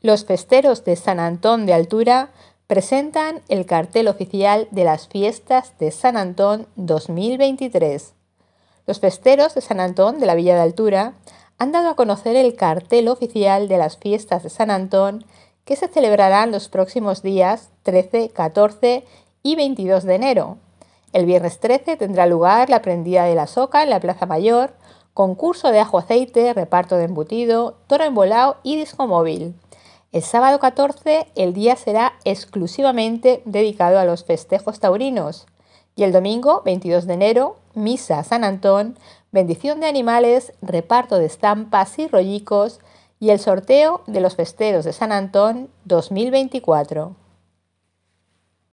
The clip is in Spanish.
Los festeros de San Antón de Altura presentan el cartel oficial de las fiestas de San Antón 2023. Los festeros de San Antón de la Villa de Altura han dado a conocer el cartel oficial de las fiestas de San Antón que se celebrarán los próximos días 13, 14 y 22 de enero. El viernes 13 tendrá lugar la prendida de la soca en la Plaza Mayor, concurso de ajo aceite, reparto de embutido, toro embolado y disco móvil. El sábado 14 el día será exclusivamente dedicado a los festejos taurinos y el domingo 22 de enero, misa San Antón, bendición de animales, reparto de estampas y rollicos y el sorteo de los festeros de San Antón 2024.